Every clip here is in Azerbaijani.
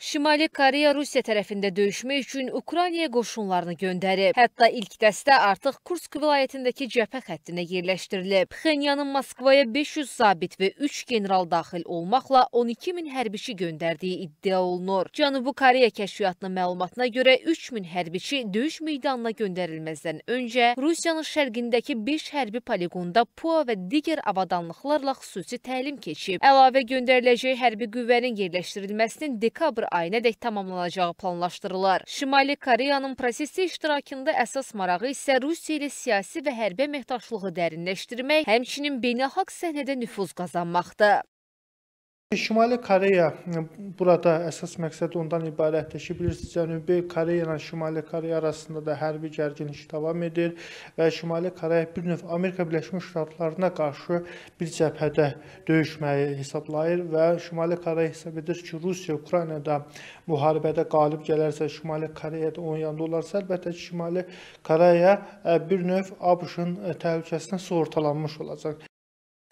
Şimali Koreya Rusiya tərəfində döyüşmək üçün Ukraynaya qoşunlarını göndərib. Hətta ilk dəstə artıq Kursk vilayətindəki cəbhə xəttinə yerləşdirilib. Pxenyanın Moskvaya 500 zabit və 3 general daxil olmaqla 12 min hərbiçi göndərdiyi iddia olunur. Cənubi Koreya kəşfiyyatının məlumatına görə 3 min hərbiçi döyüş meydanına göndərilməzdən öncə Rusiyanın şərqindəki 5 hərbi poligonda PUA və digər avadanlıqlarla xüsusi təlim keçib. Əlavə göndəriləcəyi hərbi qüvvənin yerləşdirilməsinin dekabr ayinədək tamamlanacağı planlaşdırılır. Şimali Koreyanın prosesdə iştirakında əsas marağı isə Rusiya ilə siyasi və hərbi əməkdaşlığı dərinləşdirmək, həmçinin beynəlxalq səhnədə nüfuz qazanmaqdır. Şimali Koreya, e, burada əsas məqsəd ondan ibarətdir ki, bilirsiniz, Cənubi Koreya ilə Şimali Koreya arasında da hərbi gərginlik davam edir və Şimali Koreya bir növ Amerika Birləşmiş Ştatlarına qarşı bir cəbhədə döyüşməyi hesablayır və Şimali Koreya hesab edir ki, Rusiya Ukraynada müharibədə qalib gələrsə, Şimali Koreya da onun yanında olarsa, əlbəttə ki, Şimali Koreya e, bir növ ABŞ-ın e, təhlükəsindən sığortalanmış olacaq.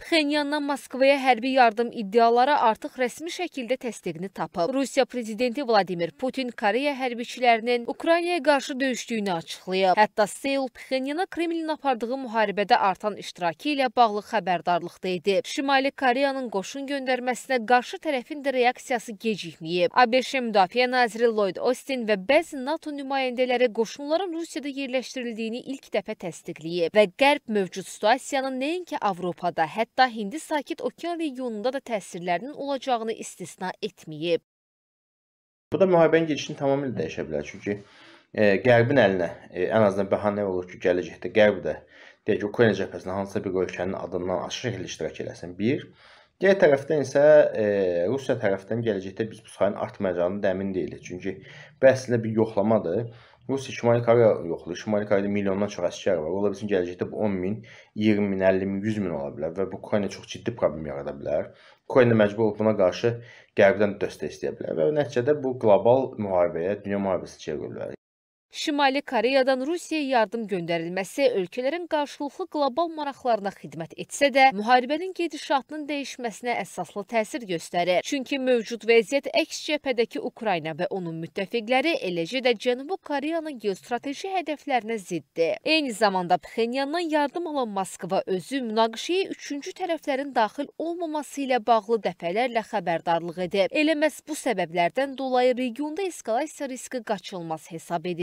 Pxenyandan Moskvaya hərbi yardım iddiaları artıq rəsmi şəkildə təsdiqini tapıb. Rusiya prezidenti Vladimir Putin Koreya hərbiçilərinin Ukraynaya qarşı döyüşdüyünü açıqlayıb. Hətta Seyl Pxenyana Kremlin apardığı müharibədə artan iştirakı ilə bağlı xəbərdarlıqda edib. Şimali Koreyanın qoşun göndərməsinə qarşı tərəfin də reaksiyası gecikməyib. ABŞ Müdafiə naziri Lloyd Austin və bəzi NATO nümayəndələri qoşunların Rusiyada yerləşdirildiyini ilk dəfə təsdiqləyib və Qərb mövcud situasiyanın nəinki Avropada, hətta Hətta Hindi Sakit Okean regionunda da təsirlərinin olacağını istisna etməyib. Bu da müharibənin gedişini tamamilə dəyişə bilər. Çünki e, Qərbin əlinə e, ən azından bəhanə olur ki, gələcəkdə Qərb də deyək ki, Ukrayna cəbhəsində hansısa bir ölkənin adından açıq şəkildə iştirak eləsin. Bir, Digər tərəfdən isə e, Rusiya tərəfindən gələcəkdə biz bu sayının artmayacağını da əmin deyilik. Çünki bu əslində bir yoxlamadır. Rusiya Şimali Koreya yoxlayır. Şimali Koreyada milyondan çox əsgər var. Ola bilsin gələcəkdə bu 10 min, 20 min, 50 min, 100 min ola bilər və bu Ukrayna çox ciddi problem yarada bilər. Ukrayna məcbur olub buna qarşı qərbdən dəstək istəyə bilər və nəticədə bu qlobal müharibəyə, dünya müharibəsi çevrilə bilər. Şimali Koreyadan Rusiyaya yardım göndərilməsi ölkələrin qarşılıqlı qlobal maraqlarına xidmət etsə də, müharibənin gedişatının dəyişməsinə əsaslı təsir göstərir. Çünki mövcud vəziyyət əks cəbhədəki Ukrayna və onun müttəfiqləri, eləcə də Cənubi Koreyanın geostrateji hədəflərinə ziddir. Eyni zamanda Pxenyandan yardım alan Moskva özü münaqişəyə üçüncü tərəflərin daxil olmaması ilə bağlı dəfələrlə xəbərdarlıq edib. Elə məhz bu səbəblərdən dolayı regionda eskalasiya riski qaçılmaz hesab edilir.